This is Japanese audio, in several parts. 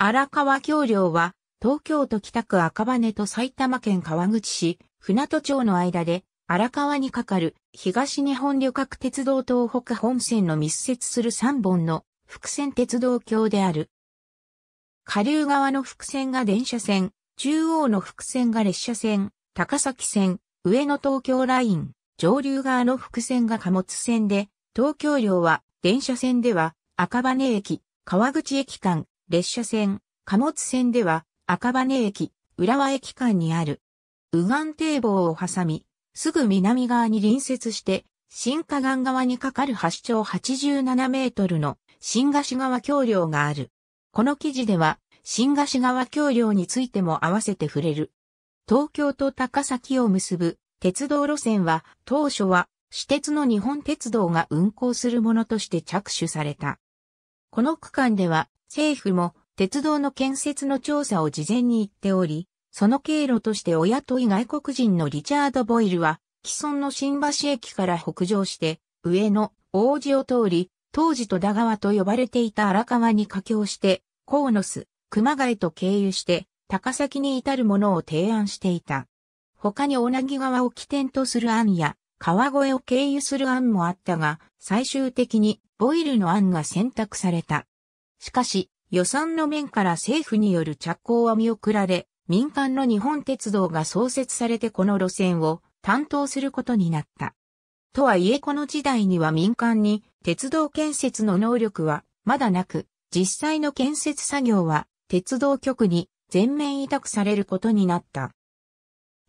荒川橋梁は、東京都北区赤羽と埼玉県川口市、船戸町の間で、荒川に架かる東日本旅客鉄道東北本線の密接する3本の伏線鉄道橋である。下流側の伏線が電車線、中央の伏線が列車線、高崎線、上野東京ライン、上流側の伏線が貨物線で、東京梁は電車線では赤羽駅、川口駅間、列車線、貨物線では赤羽駅、浦和駅間にある、右岸堤防を挟み、すぐ南側に隣接して、新河岸側にかかる橋長87メートルの新河岸川橋梁がある。この記事では、新河岸川橋梁についても合わせて触れる。東京と高崎を結ぶ鉄道路線は当初は私鉄の日本鉄道が運行するものとして着手された。この区間では政府も鉄道の建設の調査を事前に言っており、その経路として親とい外国人のリチャード・ボイルは、既存の新橋駅から北上して、上野、王子を通り、当時戸田川と呼ばれていた荒川に架橋して、河野巣、熊谷と経由して、高崎に至るものを提案していた。他に小名木川を起点とする案や、川越を経由する案もあったが、最終的にボイルの案が選択された。しかし、予算の面から政府による着工は見送られ、民間の日本鉄道が創設されてこの路線を担当することになった。とはいえこの時代には民間に鉄道建設の能力はまだなく、実際の建設作業は鉄道局に全面委託されることになった。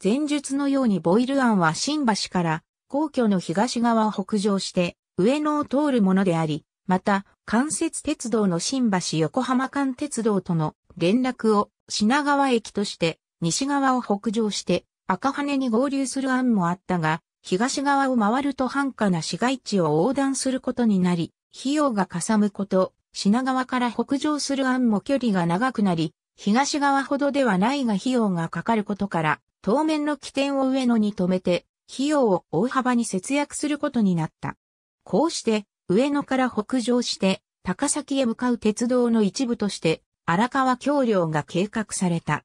前述のようにボイル案は新橋から皇居の東側を北上して上野を通るものであり、また、関節鉄道の新橋横浜間鉄道との連絡を品川駅として西側を北上して赤羽に合流する案もあったが、東側を回ると繁華な市街地を横断することになり、費用がかさむこと、品川から北上する案も距離が長くなり、東側ほどではないが費用がかかることから、当面の起点を上野に止めて、費用を大幅に節約することになった。こうして、上野から北上して高崎へ向かう鉄道の一部として荒川橋梁が計画された。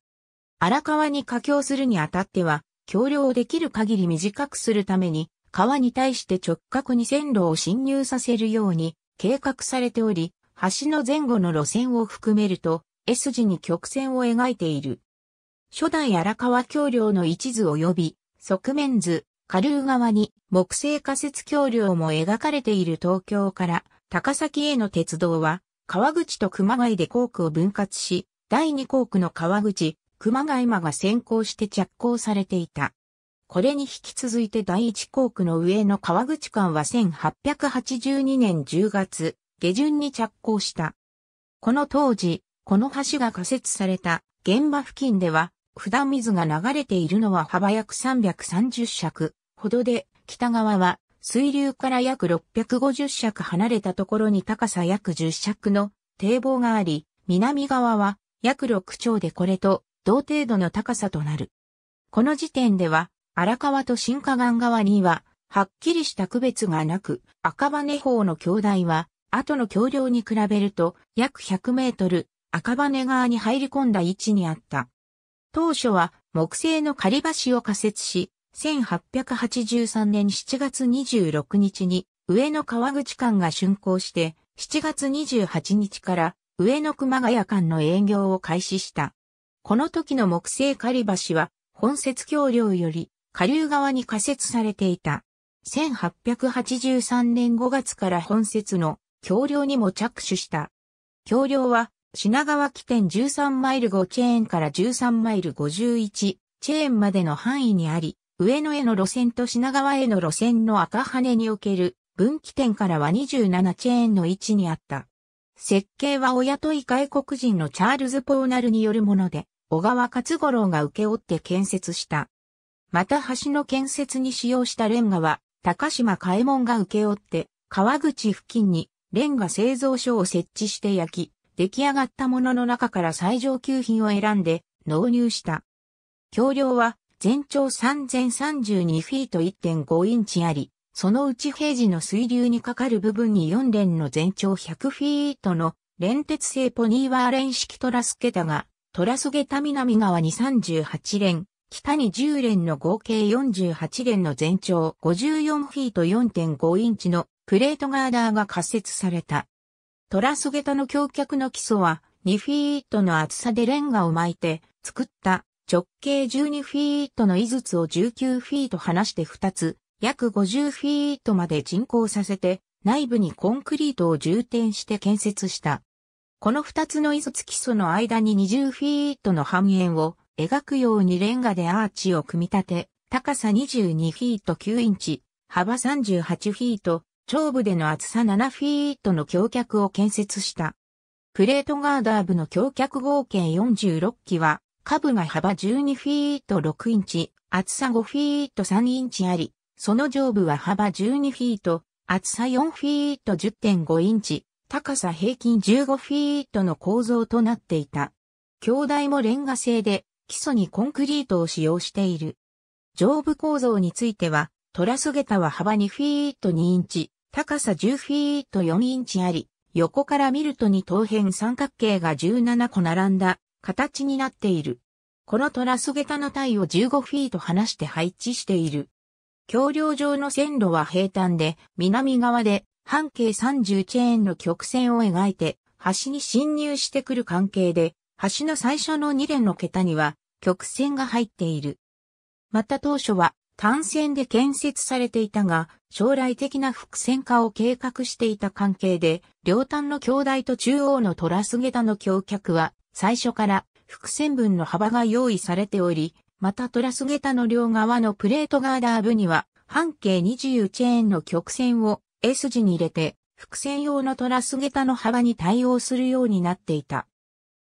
荒川に架橋するにあたっては、橋梁をできる限り短くするために、川に対して直角に線路を侵入させるように計画されており、橋の前後の路線を含めると、S 字に曲線を描いている。初代荒川橋梁の位置図及び、側面図、下流側に木製仮設橋梁も描かれている東京から高崎への鉄道は川口と熊谷で航区を分割し、第二航区の川口、熊谷間が先行して着工されていた。これに引き続いて第一航区の上の川口間は1882年10月下旬に着工した。この当時、この橋が仮設された現場付近では普段水が流れているのは幅約330尺ほどで、北側は水流から約650尺離れたところに高さ約10尺の堤防があり、南側は約6丁でこれと同程度の高さとなる。この時点では荒川と新河岸側にははっきりした区別がなく、赤羽方の橋台は後の橋梁に比べると約100メートル赤羽側に入り込んだ位置にあった。当初は木製の狩り橋を仮設し、1883年7月26日に上野川口間が竣工して、7月28日から上野熊谷間の営業を開始した。この時の木製狩り橋は本節橋梁より下流側に仮設されていた。1883年5月から本節の橋梁にも着手した。橋梁は品川起点13マイル5チェーンから13マイル51チェーンまでの範囲にあり、上野への路線と品川への路線の赤羽における分岐点からは27チェーンの位置にあった。設計はお雇い外国人のチャールズ・ポーナルによるもので、小川勝五郎が請け負って建設した。また橋の建設に使用したレンガは、高島開門が請け負って、川口付近にレンガ製造所を設置して焼き、出来上がったものの中から最上級品を選んで納入した。橋梁は全長3032フィート1.5インチあり、そのうち平時の水流にかかる部分に4連の全長100フィートの連鉄製ポニーワーレン式トラス桁タが、トラスゲタ南側に38連、北に10連の合計48連の全長54フィート4.5インチのプレートガーダーが仮設された。トラスゲタの橋脚の基礎は2フィートの厚さでレンガを巻いて作った直径12フィートの井筒を19フィート離して2つ、約50フィートまで人工させて内部にコンクリートを充填して建設した。この2つの井筒基礎の間に20フィートの半円を描くようにレンガでアーチを組み立て、高さ22フィート9インチ、幅38フィート、上部での厚さ7フィートの橋脚を建設した。プレートガーダー部の橋脚合計46基は、下部が幅12フィート6インチ、厚さ5フィート3インチあり、その上部は幅12フィート、厚さ4フィート10.5インチ、高さ平均15フィートの構造となっていた。橋台もレンガ製で、基礎にコンクリートを使用している。上部構造については、トラス桁は幅2フィート2インチ、高さ10フィート4インチあり、横から見ると二等辺三角形が17個並んだ形になっている。このトラス下駄の体を15フィート離して配置している。橋梁上の線路は平坦で、南側で半径30チェーンの曲線を描いて、橋に侵入してくる関係で、橋の最初の2連の桁には曲線が入っている。また当初は単線で建設されていたが、将来的な伏線化を計画していた関係で、両端の橋台と中央のトラス桁の橋脚は、最初から伏線分の幅が用意されており、またトラス桁の両側のプレートガーダー部には、半径2ーンの曲線を S 字に入れて、伏線用のトラス桁の幅に対応するようになっていた。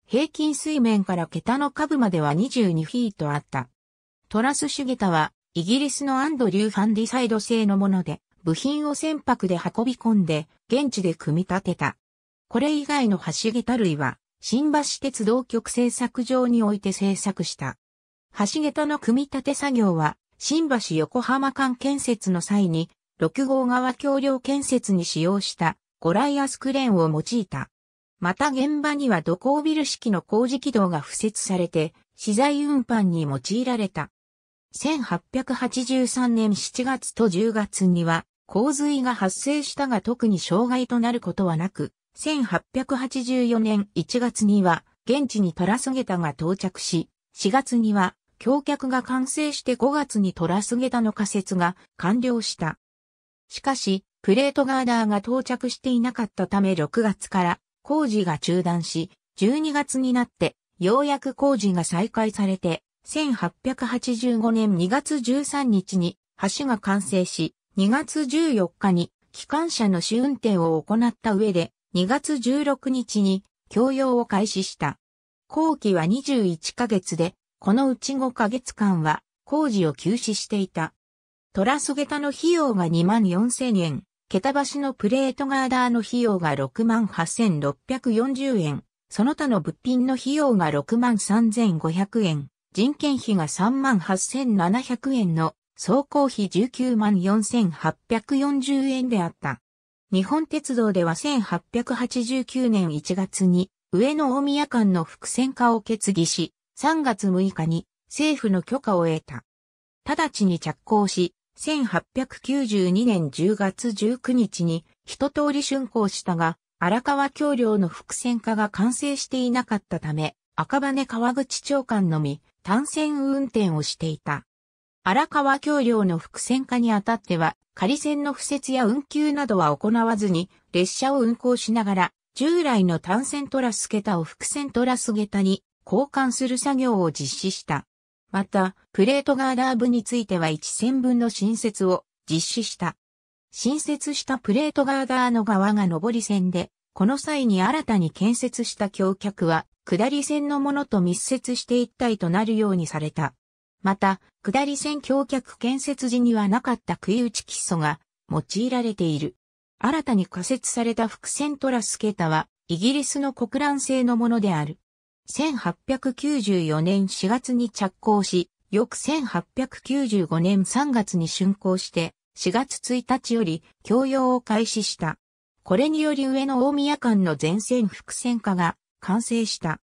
平均水面から桁の下部までは22フィートあった。トラス主ュゲタはイギリスのアンドリュー・ファンディサイド製のもので、部品を船舶で運び込んで、現地で組み立てた。これ以外の橋桁類は、新橋鉄道局製作場において製作した。橋桁の組み立て作業は、新橋横浜間建設の際に、6号側橋梁建設に使用したゴライアスクレーンを用いた。また現場には土工ビル式の工事軌道が付設されて、資材運搬に用いられた。1883年7月と10月には洪水が発生したが特に障害となることはなく、1884年1月には現地にトラスゲタが到着し、4月には橋脚が完成して5月にトラスゲタの仮設が完了した。しかし、プレートガーダーが到着していなかったため6月から工事が中断し、12月になってようやく工事が再開されて1885年2月13日に橋が完成し、2月14日に機関車の試運転を行った上で、2月16日に供用を開始した。工期は21ヶ月で、このうち5ヶ月間は工事を休止していた。トラソゲタの費用が2万4000円、桁橋のプレートガーダーの費用が6万8640円、その他の物品の費用が6万3500円。人件費が38,700円の総工費194,840円であった。日本鉄道では1889年1月に上野大宮間の伏線化を決議し、3月6日に政府の許可を得た。直ちに着工し、1892年10月19日に一通り竣工したが、荒川橋梁の伏線化が完成していなかったため、赤羽川口長官のみ単線運転をしていた。荒川橋梁の複線化にあたっては、仮線の敷設や運休などは行わずに、列車を運行しながら、従来の単線トラス桁を複線トラス桁に交換する作業を実施した。また、プレートガーダー部については1線分の新設を実施した。新設したプレートガーダーの側が上り線で、この際に新たに建設した橋脚は下り線のものと密接して一体となるようにされた。また、下り線橋脚建設時にはなかった杭打ち基礎が用いられている。新たに仮設された伏線トラスケータは、イギリスの国乱製のものである。1894年4月に着工し、翌1895年3月に竣工して、4月1日より供用を開始した。これにより上の大宮間の全線伏線化が完成した。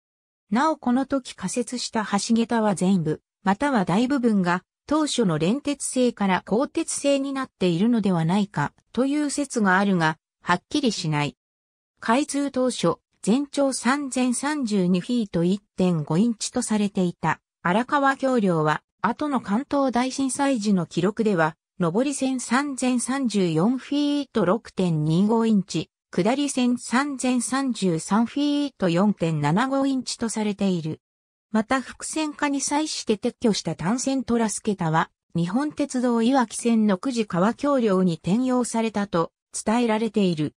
なおこの時仮設した橋桁は全部、または大部分が当初の連鉄製から鋼鉄製になっているのではないかという説があるが、はっきりしない。開通当初、全長3032フィート1.5インチとされていた荒川橋梁は、後の関東大震災時の記録では、上り線3034フィート6.25インチ、下り線3033フィート4.75インチとされている。また伏線化に際して撤去した単線トラスケタは、日本鉄道いわき線の九慈川橋梁に転用されたと伝えられている。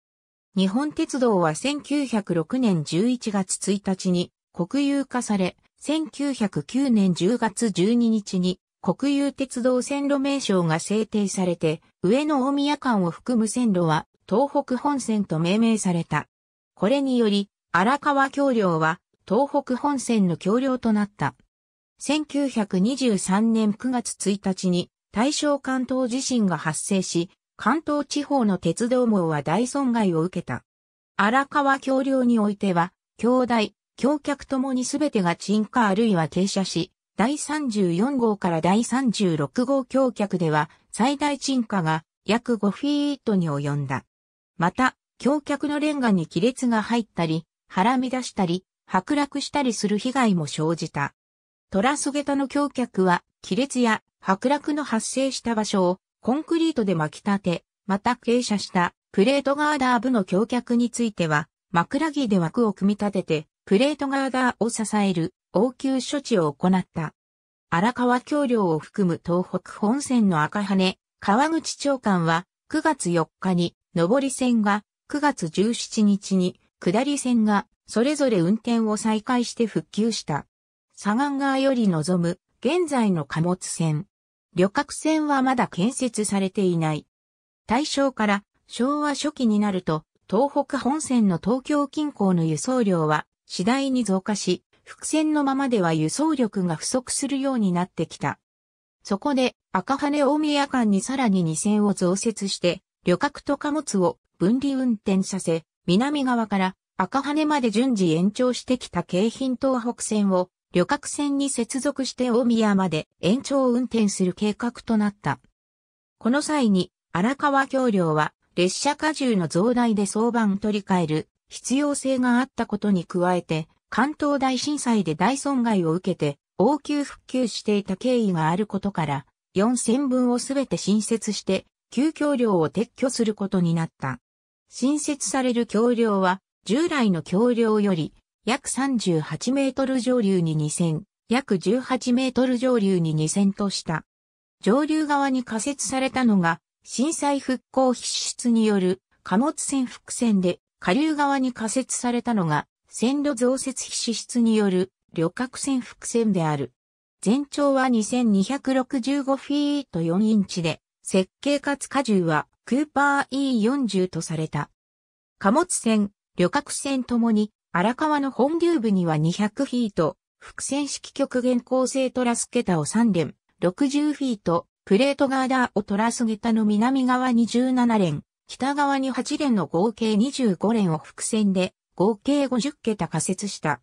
日本鉄道は1906年11月1日に国有化され、1909年10月12日に国有鉄道線路名称が制定されて、上野大宮間を含む線路は東北本線と命名された。これにより、荒川橋梁は東北本線の橋梁となった。1923年9月1日に大正関東地震が発生し、関東地方の鉄道網は大損害を受けた。荒川橋梁においては、橋台、橋脚ともに全てが沈下あるいは傾斜し、第34号から第36号橋脚では最大沈下が約5フィートに及んだ。また、橋脚のレンガに亀裂が入ったり、はらみ出したり、剥落したりする被害も生じた。トラソゲタの橋脚は、亀裂や剥落の発生した場所をコンクリートで巻き立て、また傾斜したプレートガーダー部の橋脚については、枕木で枠を組み立てて、プレートガーダーを支える応急処置を行った。荒川橋梁を含む東北本線の赤羽、川口長官は9月4日に上り線が9月17日に、下り線がそれぞれ運転を再開して復旧した。左岸側より望む現在の貨物線。旅客船はまだ建設されていない。大正から昭和初期になると、東北本線の東京近郊の輸送量は次第に増加し、伏線のままでは輸送力が不足するようになってきた。そこで赤羽大宮間にさらに2線を増設して旅客と貨物を分離運転させ、南側から赤羽まで順次延長してきた京浜東北線を旅客船に接続して大宮まで延長運転する計画となった。この際に荒川橋梁は列車荷重の増大で相場を取り替える必要性があったことに加えて関東大震災で大損害を受けて応急復旧していた経緯があることから4000分をすべて新設して旧橋梁を撤去することになった。新設される橋梁は、従来の橋梁より、約38メートル上流に2000、約18メートル上流に2000とした。上流側に仮設されたのが、震災復興必出による貨物船複線で、下流側に仮設されたのが、線路増設必出による旅客船複線である。全長は2265フィート4インチで、設計かつ荷重はクーパー E40 とされた。貨物船、旅客船ともに荒川の本流部には200フィート、複線式極限構成トラス桁を3連、60フィート、プレートガーダーをトラス桁の南側に17連、北側に8連の合計25連を複線で合計50桁仮設した。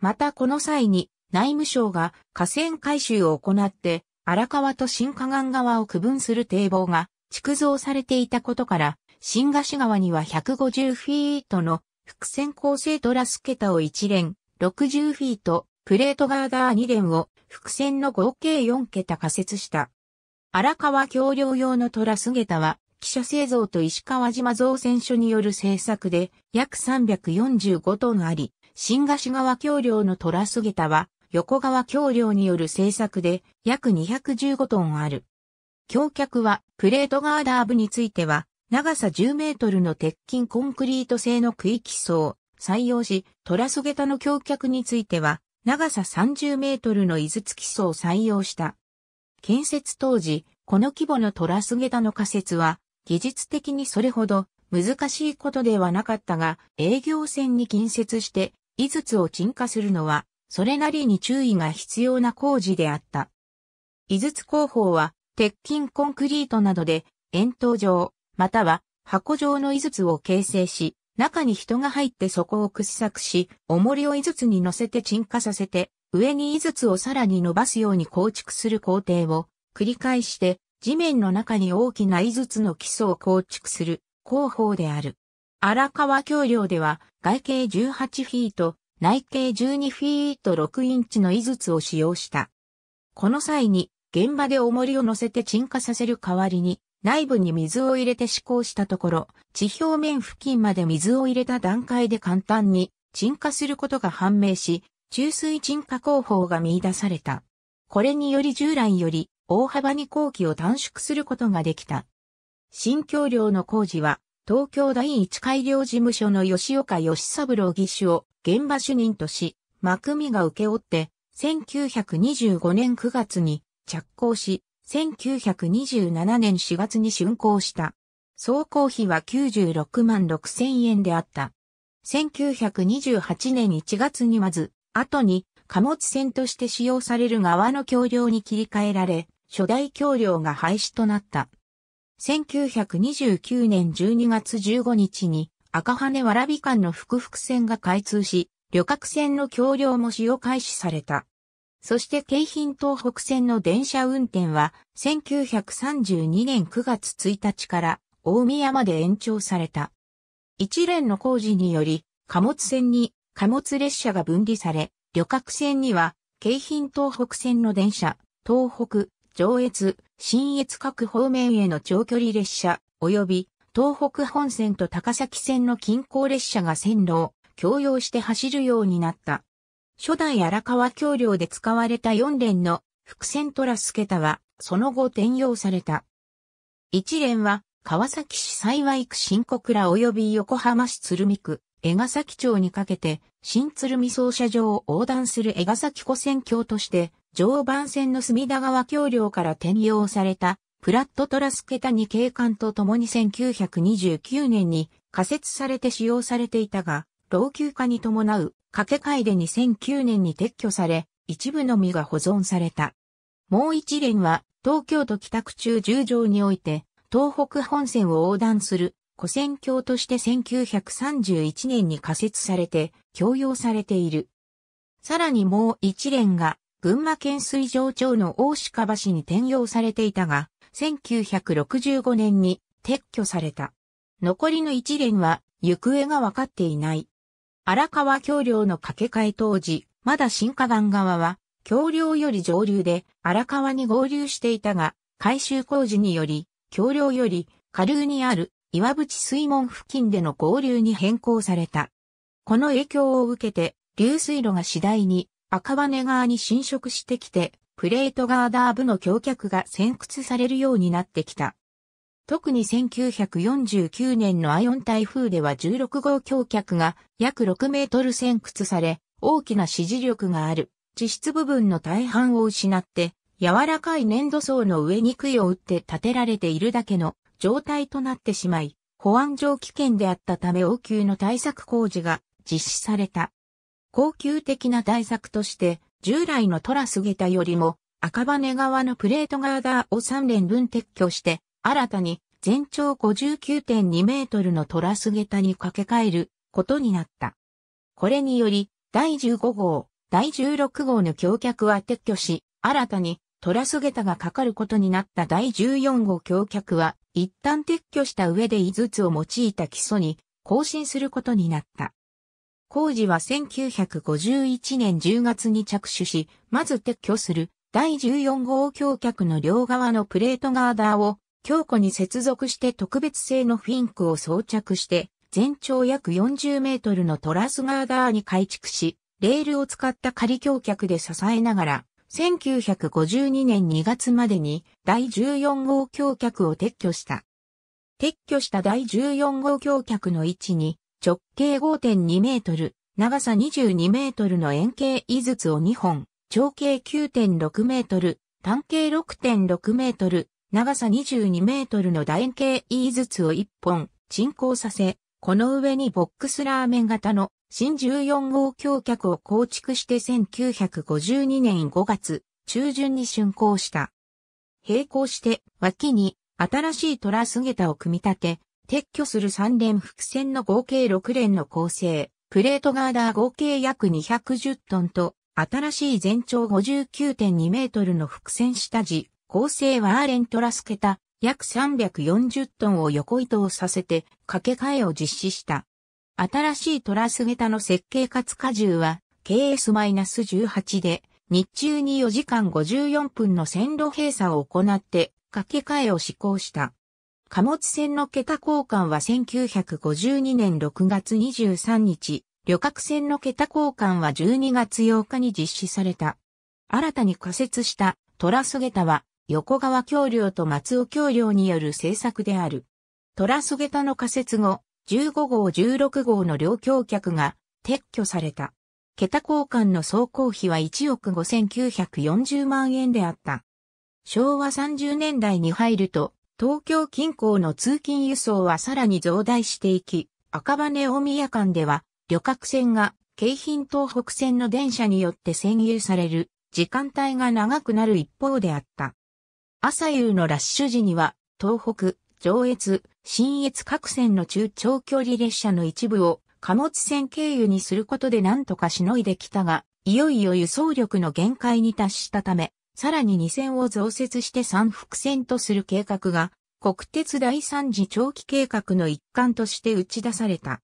またこの際に内務省が河川改修を行って荒川と新河岸側を区分する堤防が築造されていたことから、新河岸川には150フィートの伏線構成トラス桁を1連、60フィート、プレートガーダー2連を伏線の合計4桁仮設した。荒川橋梁用のトラス桁は、記者製造と石川島造船所による製作で約345トンあり、新河岸川橋梁のトラス桁は横川橋梁による製作で約215トンある。橋脚はプレートガーダー部については長さ10メートルの鉄筋コンクリート製の区域層を採用し、トラスゲタの橋脚については長さ30メートルの伊豆付基層を採用した。建設当時、この規模のトラスゲタの仮設は技術的にそれほど難しいことではなかったが、営業線に近接して、井筒を沈下するのはそれなりに注意が必要な工事であった。井筒工法は、鉄筋コンクリートなどで、円筒状、または箱状の井筒を形成し、中に人が入って底を掘削し、重りを井筒に乗せて沈下させて、上に井筒をさらに伸ばすように構築する工程を繰り返して、地面の中に大きな井筒の基礎を構築する工法である。荒川橋梁では外径18フィート、内径12フィート6インチの井筒を使用した。この際に、現場で重りを乗せて沈下させる代わりに、内部に水を入れて試行したところ、地表面付近まで水を入れた段階で簡単に沈下することが判明し、中水沈下工法が見出された。これにより従来より大幅に工期を短縮することができた。新橋梁の工事は東京第一改良事務所の吉岡義三郎義手を現場主任とし、幕見が受け負って、1925年9月に着工し、1927年4月に竣工した。総工費は96万6千円であった。1928年1月にまず、後に貨物船として使用される側の橋梁に切り替えられ、初代橋梁が廃止となった。1929年12月15日に赤羽わらび間の複々線が開通し、旅客船の橋梁も使用開始された。そして京浜東北線の電車運転は1932年9月1日から大宮まで延長された。一連の工事により貨物船に貨物列車が分離され、旅客船には京浜東北線の電車、東北、上越、新越各方面への長距離列車、及び東北本線と高崎線の近郊列車が線路を共用して走るようになった。初代荒川橋梁で使われた4連の伏線トラス桁は、その後転用された。1連は、川崎市幸区新小倉及び横浜市鶴見区、江ヶ崎町にかけて、新鶴見操車場を横断する江ヶ崎湖線橋として常磐線の隅田川橋梁から転用されたプラットトラスケに、景観とともに1929年に仮設されて使用されていたが、老朽化に伴う掛け替えで2009年に撤去され、一部のみが保存された。もう一連は東京都北区中十条において東北本線を横断する古線橋として1931年に仮設されて共用されている。さらにもう一連が群馬県水上町の大鹿橋に転用されていたが、1965年に撤去された。残りの一連は行方がわかっていない。荒川橋梁の架け替え当時、まだ新河岸側は、橋梁より上流で荒川に合流していたが、改修工事により、橋梁より下流にある岩淵水門付近での合流に変更された。この影響を受けて、流水路が次第に赤羽側に侵食してきて、プレートガーダー部の橋脚が先屈されるようになってきた。特に1949年のアイオン台風では16号橋脚が約6メートル先屈され、大きな支持力がある、地質部分の大半を失って、柔らかい粘土層の上に杭を打って建てられているだけの状態となってしまい、保安上危険であったため応急の対策工事が実施された。高級的な対策として、従来のトラスゲタよりも赤羽側のプレートガーダーを3連分撤去して、新たに全長59.2メートルのトラスゲタに掛け替えることになった。これにより、第15号、第16号の橋脚は撤去し、新たにトラスゲタがかかることになった第14号橋脚は、一旦撤去した上で5つを用いた基礎に更新することになった。工事は1951年10月に着手し、まず撤去する第14号橋脚の両側のプレートガーダーを強固に接続して特別製のフィンクを装着して、全長約40メートルのトラスガーダーに改築し、レールを使った仮橋脚で支えながら、1952年2月までに第14号橋脚を撤去した。撤去した第14号橋脚の位置に直径5.2メートル、長さ22メートルの円形井筒を2本、長径9.6メートル、単径6.6メートル、長さ22メートルの楕円形井筒を1本、沈降させ、この上にボックスラーメン型の新14号橋脚を構築して1952年5月中旬に竣工した。並行して脇に新しいトラス桁を組み立て、撤去する3連複線の合計6連の構成、プレートガーダー合計約210トンと、新しい全長59.2メートルの複線下地、構成はアーレントラスケタ、約340トンを横移動させて、掛け替えを実施した。新しいトラスゲタの設計かつ荷重は KS-18 で、日中に4時間54分の線路閉鎖を行って、掛け替えを施行した。貨物船の桁交換は1952年6月23日、旅客船の桁交換は12月8日に実施された。新たに仮設したトラスゲタは横川橋梁と松尾橋梁による製作である。トラスゲタの仮設後、15号16号の両橋脚が撤去された。桁交換の総工費は1億5940万円であった。昭和30年代に入ると、東京近郊の通勤輸送はさらに増大していき、赤羽大宮間では、旅客船が京浜東北線の電車によって占有される時間帯が長くなる一方であった。朝夕のラッシュ時には、東北、上越、新越各線の中長距離列車の一部を貨物船経由にすることで何とかしのいできたが、いよいよ輸送力の限界に達したため、さらに2線を増設して3複線とする計画が、国鉄第3次長期計画の一環として打ち出された。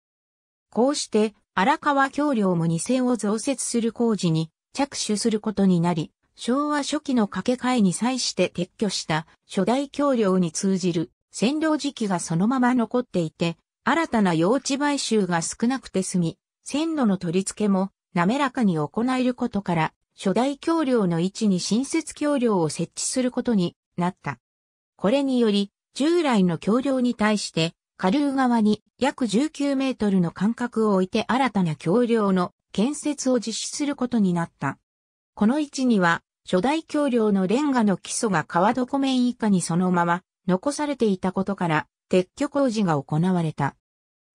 こうして、荒川橋梁も2線を増設する工事に着手することになり、昭和初期の架け替えに際して撤去した初代橋梁に通じる占領時期がそのまま残っていて、新たな用地買収が少なくて済み、線路の取り付けも滑らかに行えることから、初代橋梁の位置に新設橋梁を設置することになった。これにより、従来の橋梁に対して、下流側に約19メートルの間隔を置いて新たな橋梁の建設を実施することになった。この位置には、初代橋梁のレンガの基礎が川床面以下にそのまま残されていたことから、撤去工事が行われた。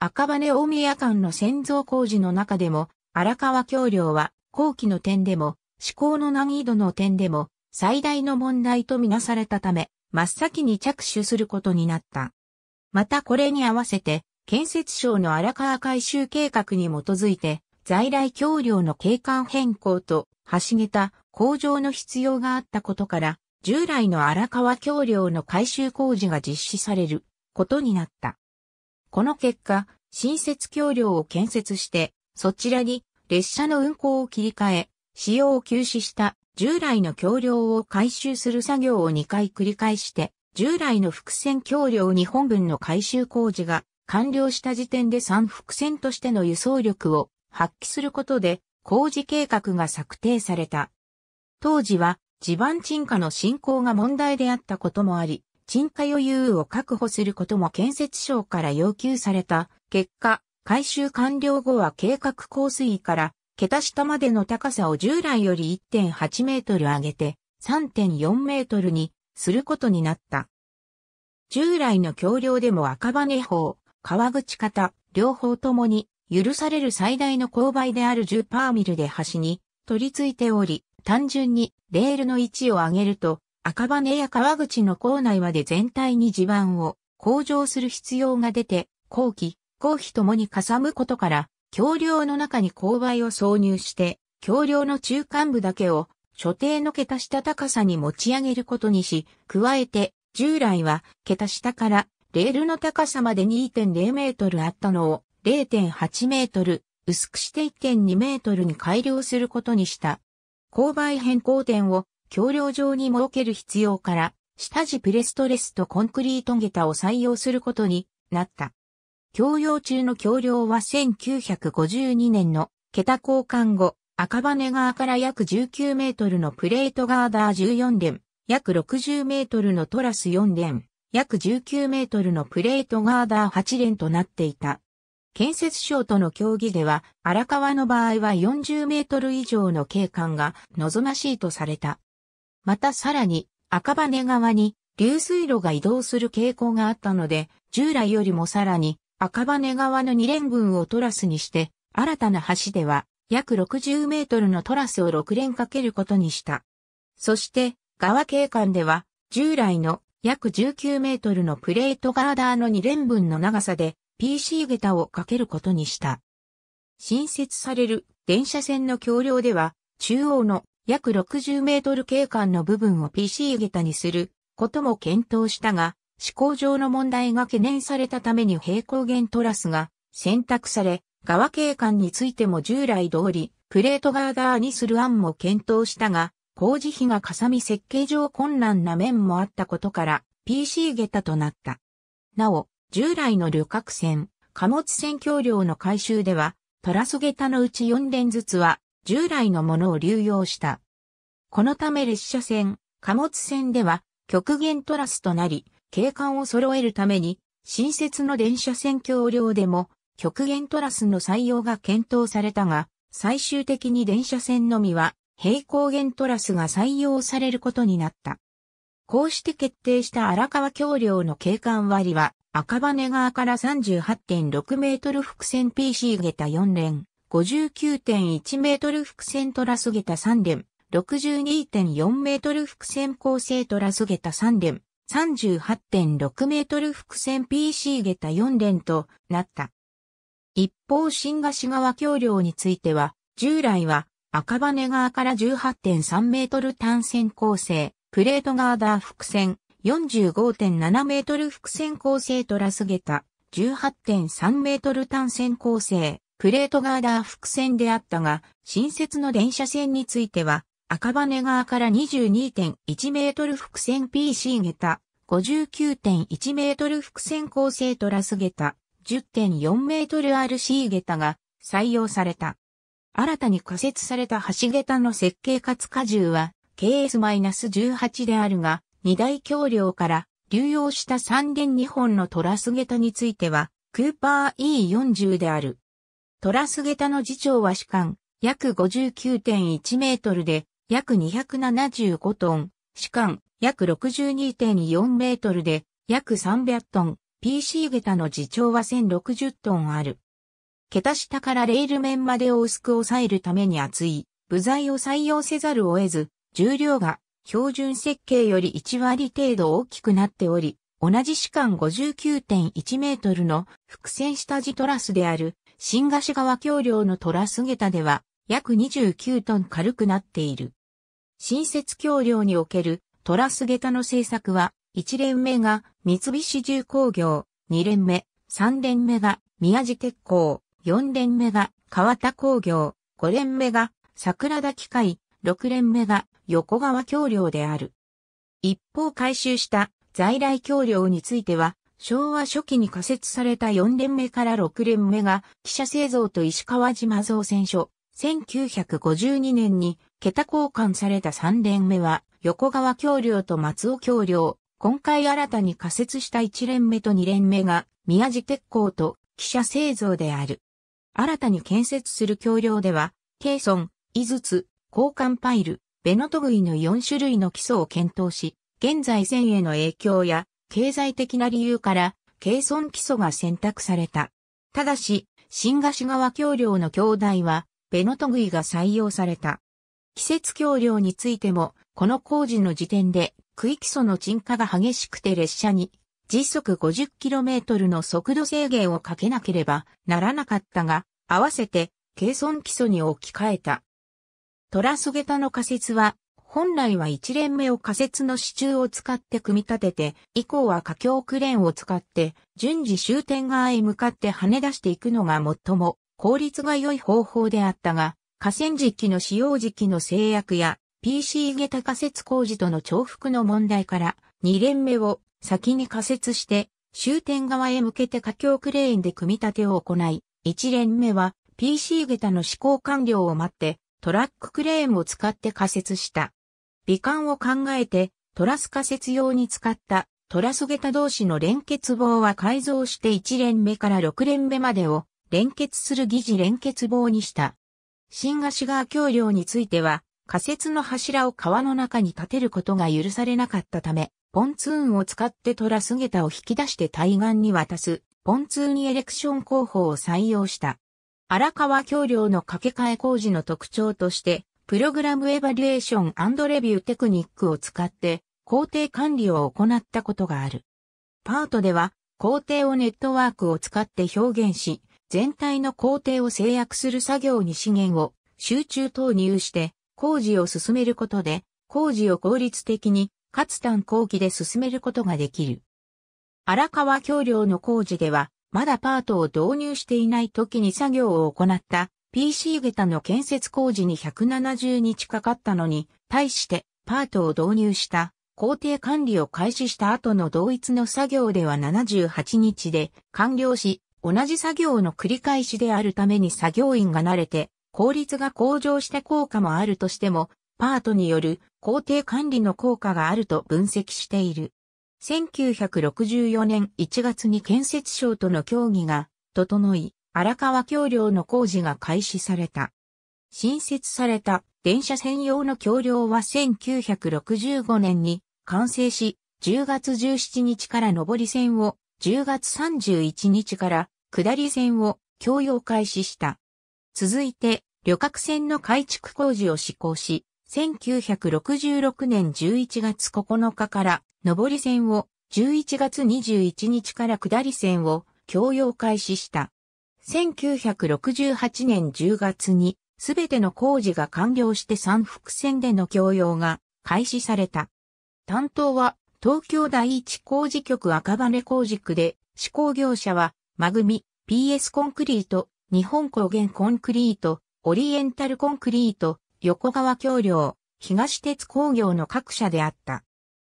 赤羽大宮間の先造工事の中でも、荒川橋梁は後期の点でも思考の難易度の点でも最大の問題とみなされたため、真っ先に着手することになった。またこれに合わせて、建設省の荒川改修計画に基づいて、在来橋梁の景観変更と橋桁、工場の必要があったことから、従来の荒川橋梁の改修工事が実施されることになった。この結果、新設橋梁を建設して、そちらに列車の運行を切り替え、使用を休止した従来の橋梁を回収する作業を2回繰り返して、従来の伏線橋梁2本分の回収工事が完了した時点で3伏線としての輸送力を発揮することで工事計画が策定された。当時は地盤沈下の進行が問題であったこともあり、沈下余裕を確保することも建設省から要求された結果、改修完了後は計画降水位から桁下までの高さを従来より1.8メートル上げて3.4メートルにすることになった。従来の橋梁でも赤羽法、川口方、両方ともに許される最大の勾配である10パーミルで端に取り付いており、単純にレールの位置を上げると赤羽や川口の構内まで全体に地盤を向上する必要が出て、後期、後期ともにかさむことから、橋梁の中に勾配を挿入して、橋梁の中間部だけを所定の桁下高さに持ち上げることにし、加えて、従来は桁下からレールの高さまで2.0メートルあったのを0.8メートル、薄くして1.2メートルに改良することにした。勾配変更点を橋梁上に設ける必要から、下地プレストレスとコンクリート桁を採用することになった。教養中の教領は1952年の桁交換後、赤羽川から約19メートルのプレートガーダー14連、約60メートルのトラス4連、約19メートルのプレートガーダー8連となっていた。建設省との協議では、荒川の場合は40メートル以上の景観が望ましいとされた。またさらに、赤羽川に流水路が移動する傾向があったので、従来よりもさらに赤羽川の2連分をトラスにして、新たな橋では約60メートルのトラスを6連かけることにした。そして、川景観では、従来の約19メートルのプレートガーダーの2連分の長さで PC 桁をかけることにした。新設される電車線の橋梁では、中央の約60メートル景観の部分を PC 桁にすることも検討したが、思考上の問題が懸念されたために平行弦トラスが選択され、側景観についても従来通り、プレートガーダーにする案も検討したが、工事費がかさみ設計上困難な面もあったことから PC 下駄となった。なお、従来の旅客船、貨物船橋梁の改修では、トラス下駄のうち4連ずつは従来のものを流用した。このため列車線、貨物船では極限トラスとなり、景観を揃えるために、新設の電車線橋梁でも極限トラスの採用が検討されたが、最終的に電車線のみは平行弦トラスが採用されることになった。こうして決定した荒川橋梁の景観割は、赤羽川から38.6メートル伏線 PC 下駄4連、59.1メートル伏線トラス下駄3連、62.4メートル伏線構成トラス下駄3連、38.6メートル伏線 PC 下駄4連となった。一方新菓子川橋梁については、従来は赤羽側から18.3メートル単線構成、プレートガーダー伏線、45.7メートル伏線構成トラス下駄、18.3メートル単線構成、プレートガーダー伏線であったが、新設の電車線については、赤羽川から22.1メートル伏線 PC 下駄、59.1メートル伏線構成トラス下駄、10.4メートル RC 下駄が採用された。新たに仮設された橋下駄の設計かつ荷重は KS-18 であるが、二大橋梁から流用した三連二本のトラス下駄については、クーパー E40 である。トラス下駄の次長は主幹、約59.1メートルで、約275トン、主間約62.4メートルで約300トン、PC 桁の自重は1060トンある。桁下からレール面までを薄く抑えるために厚い部材を採用せざるを得ず、重量が標準設計より1割程度大きくなっており、同じ主間59.1メートルの伏線下地トラスである新菓子川橋梁のトラス桁では約29トン軽くなっている。新設橋梁におけるトラスゲタの製作は、1連目が三菱重工業、2連目、3連目が宮地鉄工、4連目が川田工業、5連目が桜田機械、6連目が横川橋梁である。一方改修した在来橋梁については、昭和初期に仮設された4連目から6連目が、汽車製造と石川島造船所、1952年に桁交換された3連目は横川橋梁と松尾橋梁、今回新たに仮設した1連目と2連目が宮地鉄工と汽車製造である。新たに建設する橋梁では、ケイソン、井筒、交換パイル、ベノトグイの4種類の基礎を検討し、現在線への影響や経済的な理由からケイソン基礎が選択された。ただし、新菓子川橋梁の兄弟はベノトグイが採用された。季節橋梁についても、この工事の時点で、区域素の沈下が激しくて列車に、時速 50km の速度制限をかけなければならなかったが、合わせて、軽損基礎に置き換えた。トラスゲタの仮説は、本来は一連目を仮説の支柱を使って組み立てて、以降は架橋クレーンを使って、順次終点側へ向かって跳ね出していくのが最も効率が良い方法であったが、河川敷の使用時期の制約や PC 下駄仮設工事との重複の問題から2連目を先に仮設して終点側へ向けて架橋クレーンで組み立てを行い、1連目は PC 下駄の施行完了を待ってトラッククレーンを使って仮設した。美観を考えてトラス仮設用に使ったトラス下駄同士の連結棒は改造して1連目から6連目までを連結する疑似連結棒にした。新足川橋梁については、仮設の柱を川の中に立てることが許されなかったため、ポンツーンを使ってトラス桁を引き出して対岸に渡す、ポンツーンエレクション工法を採用した。荒川橋梁の掛け替え工事の特徴として、プログラムエバリュエーションレビューテクニックを使って、工程管理を行ったことがある。パートでは、工程をネットワークを使って表現し、全体の工程を制約する作業に資源を集中投入して工事を進めることで工事を効率的にかつ単工期で進めることができる。荒川橋梁の工事ではまだパートを導入していない時に作業を行った PC 下駄の建設工事に170日かかったのに対してパートを導入した工程管理を開始した後の同一の作業では78日で完了し、同じ作業の繰り返しであるために作業員が慣れて、効率が向上した効果もあるとしても、パートによる工程管理の効果があると分析している。1964年1月に建設省との協議が整い、荒川橋梁の工事が開始された。新設された電車専用の橋梁は1965年に完成し、10月17日から上り線を10月31日から下り線を供用開始した。続いて、旅客船の改築工事を施行し、1966年11月9日から上り線を、11月21日から下り線を供用開始した。1968年10月に、すべての工事が完了して三福線での供用が開始された。担当は東京第一工事局赤羽工事区で、施工業者はマグミ、PS コンクリート、日本高原コンクリート、オリエンタルコンクリート、横川橋梁、東鉄工業の各社であった。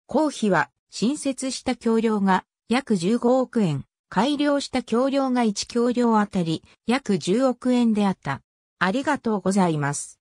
公費は、新設した橋梁が約15億円、改良した橋梁が1橋梁あたり約10億円であった。ありがとうございます。